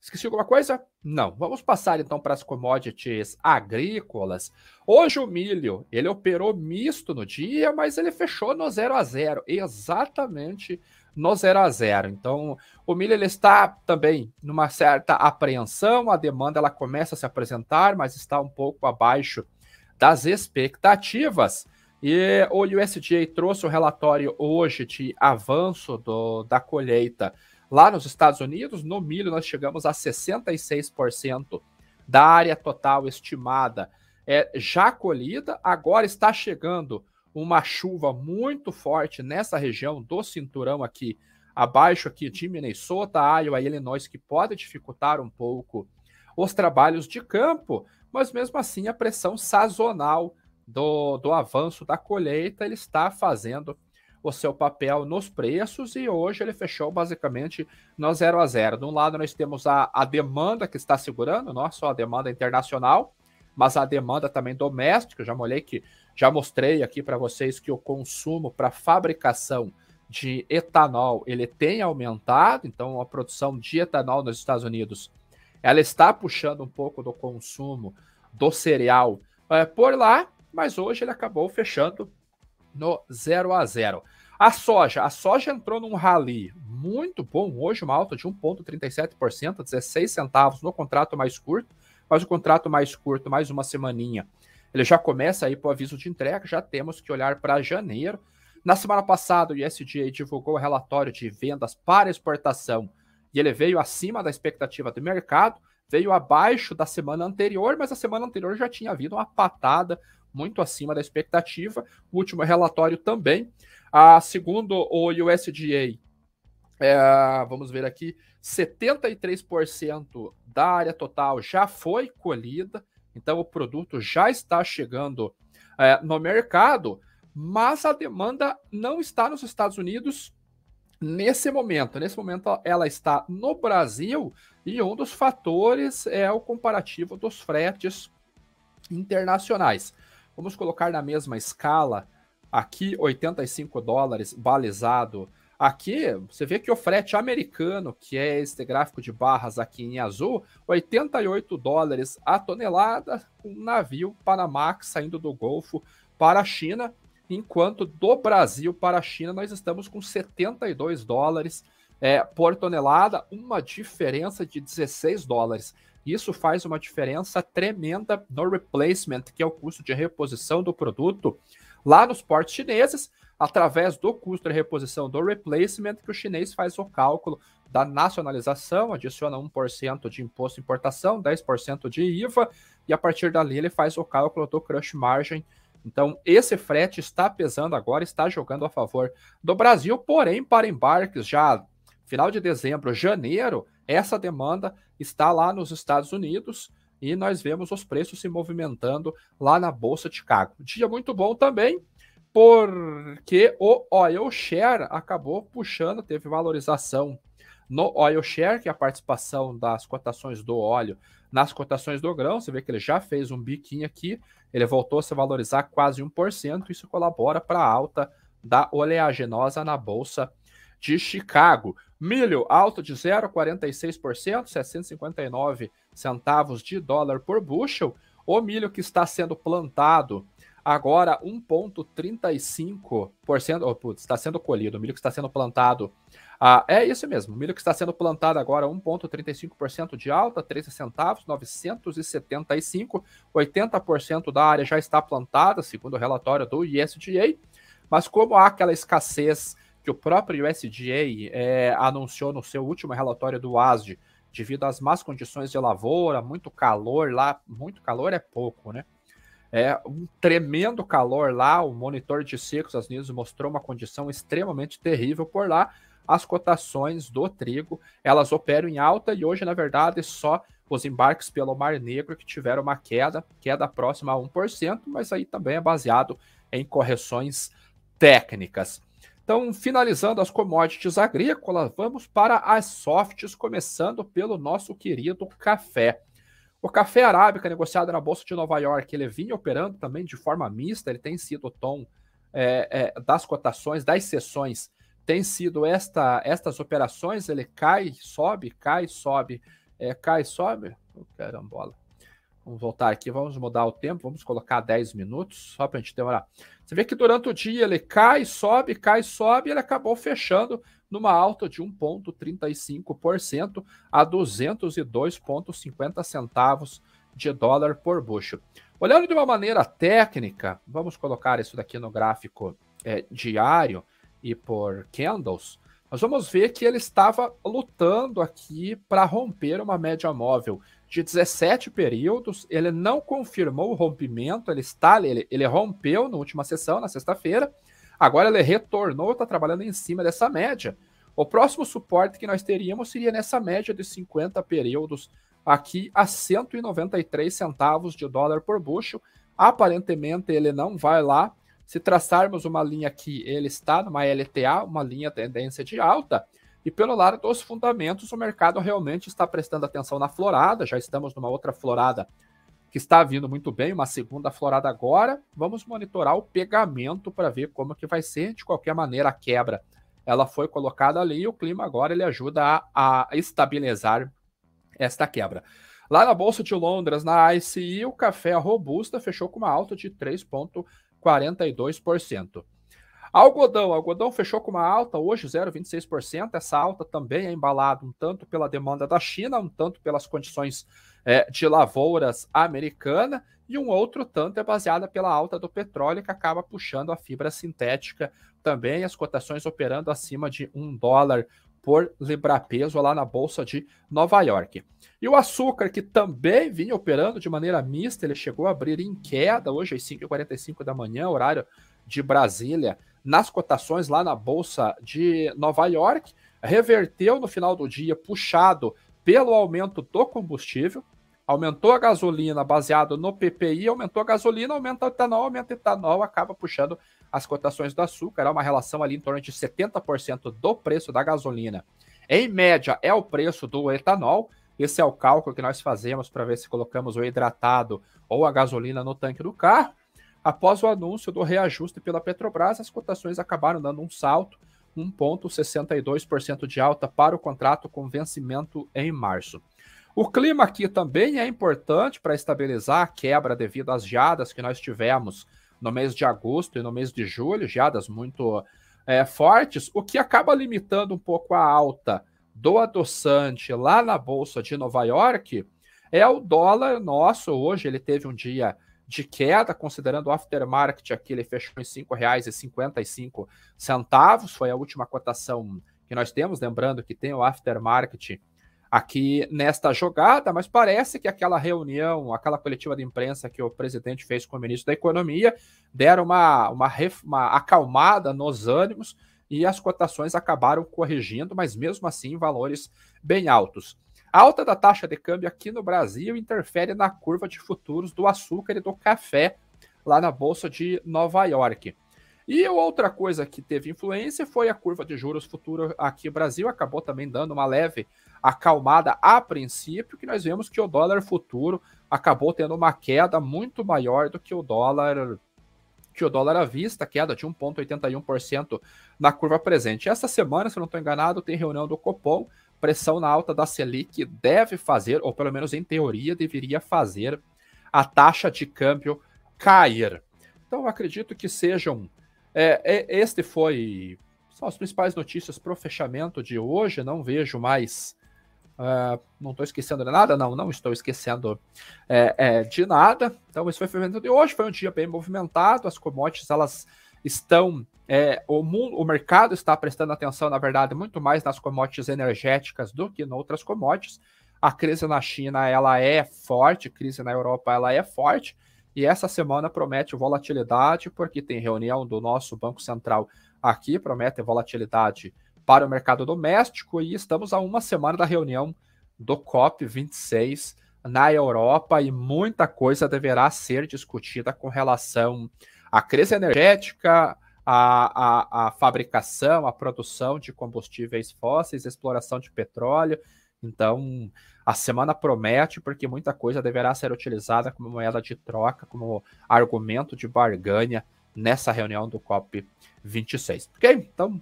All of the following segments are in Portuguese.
Esqueci alguma coisa? Não. Vamos passar então para as commodities agrícolas. Hoje o milho, ele operou misto no dia, mas ele fechou no 0 a 0, exatamente no 0 a 0. Então, o milho ele está também numa certa apreensão, a demanda ela começa a se apresentar, mas está um pouco abaixo das expectativas. E o USDA trouxe o um relatório hoje de avanço do, da colheita Lá nos Estados Unidos, no milho, nós chegamos a 66% da área total estimada é, já colhida. Agora está chegando uma chuva muito forte nessa região do cinturão aqui, abaixo aqui de Minnesota, Iowa e Illinois, que pode dificultar um pouco os trabalhos de campo, mas mesmo assim a pressão sazonal do, do avanço da colheita ele está fazendo o seu papel nos preços e hoje ele fechou basicamente no zero a zero De um lado nós temos a, a demanda que está segurando, não é só a demanda internacional, mas a demanda também doméstica. Eu já molhei que já mostrei aqui para vocês que o consumo para fabricação de etanol ele tem aumentado, então a produção de etanol nos Estados Unidos ela está puxando um pouco do consumo do cereal é, por lá, mas hoje ele acabou fechando no 0 a 0. A soja, a soja entrou num rally muito bom hoje, uma alta de 1,37%, 16 centavos no contrato mais curto, mas o contrato mais curto, mais uma semaninha, ele já começa aí para o aviso de entrega, já temos que olhar para janeiro. Na semana passada, o USDA divulgou o relatório de vendas para exportação e ele veio acima da expectativa do mercado, veio abaixo da semana anterior, mas a semana anterior já tinha havido uma patada muito acima da expectativa. O último relatório também. Ah, segundo o USDA, é, vamos ver aqui, 73% da área total já foi colhida, então o produto já está chegando é, no mercado, mas a demanda não está nos Estados Unidos nesse momento. Nesse momento, ela está no Brasil e um dos fatores é o comparativo dos fretes internacionais. Vamos colocar na mesma escala. Aqui, 85 dólares balizado. Aqui, você vê que o frete americano, que é este gráfico de barras aqui em azul, 88 dólares a tonelada, um navio Panamax saindo do Golfo para a China, enquanto do Brasil para a China nós estamos com 72 dólares é, por tonelada, uma diferença de 16 dólares. Isso faz uma diferença tremenda no replacement, que é o custo de reposição do produto lá nos portos chineses, através do custo de reposição do replacement, que o chinês faz o cálculo da nacionalização, adiciona 1% de imposto de importação, 10% de IVA, e a partir dali ele faz o cálculo do crush margin. Então, esse frete está pesando agora, está jogando a favor do Brasil, porém, para embarques já final de dezembro, janeiro, essa demanda está lá nos Estados Unidos e nós vemos os preços se movimentando lá na Bolsa de Chicago. Dia muito bom também, porque o Oil Share acabou puxando, teve valorização no Oil Share, que é a participação das cotações do óleo nas cotações do grão. Você vê que ele já fez um biquinho aqui, ele voltou a se valorizar quase 1%. Isso colabora para a alta da oleaginosa na Bolsa de Chicago. Milho alto de 0,46%, 659 centavos de dólar por bushel. O milho que está sendo plantado agora 1,35%. Oh, putz, está sendo colhido. O milho que está sendo plantado. Ah, é isso mesmo. O milho que está sendo plantado agora 1,35% de alta, 13 centavos, 975. 80% da área já está plantada, segundo o relatório do USDA. Mas como há aquela escassez que o próprio USDA é, anunciou no seu último relatório do ASD, devido às más condições de lavoura, muito calor lá, muito calor é pouco, né? É um tremendo calor lá, o monitor de secos às vezes mostrou uma condição extremamente terrível por lá. As cotações do trigo, elas operam em alta e hoje, na verdade, só os embarques pelo Mar Negro que tiveram uma queda, queda próxima a 1%, mas aí também é baseado em correções técnicas. Então, finalizando as commodities agrícolas, vamos para as softs, começando pelo nosso querido café. O café arábica negociado na Bolsa de Nova York, ele vinha operando também de forma mista, ele tem sido o tom é, é, das cotações, das sessões, tem sido esta, estas operações, ele cai, sobe, cai, sobe, é, cai, sobe, oh, carambola. Vamos voltar aqui, vamos mudar o tempo, vamos colocar 10 minutos, só para a gente demorar. Você vê que durante o dia ele cai, sobe, cai, sobe, e ele acabou fechando numa alta de 1,35% a 202,50 centavos de dólar por bucho. Olhando de uma maneira técnica, vamos colocar isso daqui no gráfico é, diário e por candles, nós vamos ver que ele estava lutando aqui para romper uma média móvel de 17 períodos. Ele não confirmou o rompimento, ele está, ele, ele rompeu na última sessão, na sexta-feira. Agora ele retornou, está trabalhando em cima dessa média. O próximo suporte que nós teríamos seria nessa média de 50 períodos, aqui a 193 centavos de dólar por bucho Aparentemente ele não vai lá. Se traçarmos uma linha aqui, ele está numa LTA, uma linha tendência de alta. E pelo lado dos fundamentos, o mercado realmente está prestando atenção na florada. Já estamos numa outra florada que está vindo muito bem, uma segunda florada agora. Vamos monitorar o pegamento para ver como que vai ser. De qualquer maneira, a quebra ela foi colocada ali e o clima agora ele ajuda a, a estabilizar esta quebra. Lá na Bolsa de Londres, na ICI, o café robusta fechou com uma alta de 3,42%. Algodão, algodão fechou com uma alta hoje, 0,26%. Essa alta também é embalada um tanto pela demanda da China, um tanto pelas condições é, de lavouras americana, e um outro tanto é baseada pela alta do petróleo, que acaba puxando a fibra sintética também, as cotações operando acima de um dólar por libra-peso lá na Bolsa de Nova York. E o açúcar, que também vinha operando de maneira mista, ele chegou a abrir em queda hoje às 5h45 da manhã, horário de Brasília nas cotações lá na Bolsa de Nova York, reverteu no final do dia, puxado pelo aumento do combustível, aumentou a gasolina baseado no PPI, aumentou a gasolina, aumenta o etanol, aumenta o etanol, acaba puxando as cotações do açúcar. É uma relação ali em torno de 70% do preço da gasolina. Em média, é o preço do etanol. Esse é o cálculo que nós fazemos para ver se colocamos o hidratado ou a gasolina no tanque do carro. Após o anúncio do reajuste pela Petrobras, as cotações acabaram dando um salto, 1,62% de alta para o contrato com vencimento em março. O clima aqui também é importante para estabilizar a quebra devido às geadas que nós tivemos no mês de agosto e no mês de julho, geadas muito é, fortes, o que acaba limitando um pouco a alta do adoçante lá na Bolsa de Nova York. É o dólar nosso hoje, ele teve um dia de queda, considerando o aftermarket aqui, ele fechou em R$ 5,55, foi a última cotação que nós temos, lembrando que tem o aftermarket aqui nesta jogada, mas parece que aquela reunião, aquela coletiva de imprensa que o presidente fez com o ministro da Economia, deram uma, uma, uma acalmada nos ânimos e as cotações acabaram corrigindo, mas mesmo assim valores bem altos. A alta da taxa de câmbio aqui no Brasil interfere na curva de futuros do açúcar e do café lá na bolsa de Nova York. E outra coisa que teve influência foi a curva de juros futuro aqui no Brasil, acabou também dando uma leve acalmada a princípio, que nós vemos que o dólar futuro acabou tendo uma queda muito maior do que o dólar que o dólar à vista, queda de 1,81% na curva presente. Essa semana, se eu não estou enganado, tem reunião do Copom, pressão na alta da Selic deve fazer, ou pelo menos em teoria deveria fazer, a taxa de câmbio cair. Então acredito que sejam. É, é, este foi são as principais notícias para o fechamento de hoje. Não vejo mais. Uh, não estou esquecendo de nada, não, não estou esquecendo é, é, de nada. Então, esse foi o fechamento de hoje. Foi um dia bem movimentado. As commodities elas estão. É, o, mundo, o mercado está prestando atenção, na verdade, muito mais nas commodities energéticas do que em outras commodities. A crise na China ela é forte, crise na Europa ela é forte, e essa semana promete volatilidade, porque tem reunião do nosso Banco Central aqui, promete volatilidade para o mercado doméstico, e estamos a uma semana da reunião do COP26 na Europa, e muita coisa deverá ser discutida com relação a crise energética, a, a, a fabricação, a produção de combustíveis fósseis, exploração de petróleo. Então, a semana promete, porque muita coisa deverá ser utilizada como moeda de troca, como argumento de barganha nessa reunião do COP26. Ok? Então,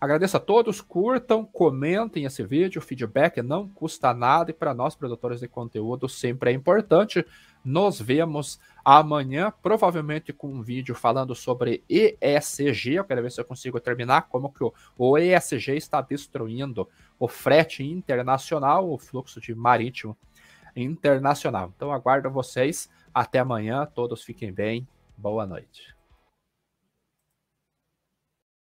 agradeço a todos, curtam, comentem esse vídeo, feedback não custa nada e para nós, produtores de conteúdo, sempre é importante. Nos vemos amanhã, provavelmente com um vídeo falando sobre ESG. Eu quero ver se eu consigo terminar como que o, o ESG está destruindo o frete internacional, o fluxo de marítimo internacional. Então aguardo vocês. Até amanhã. Todos fiquem bem. Boa noite.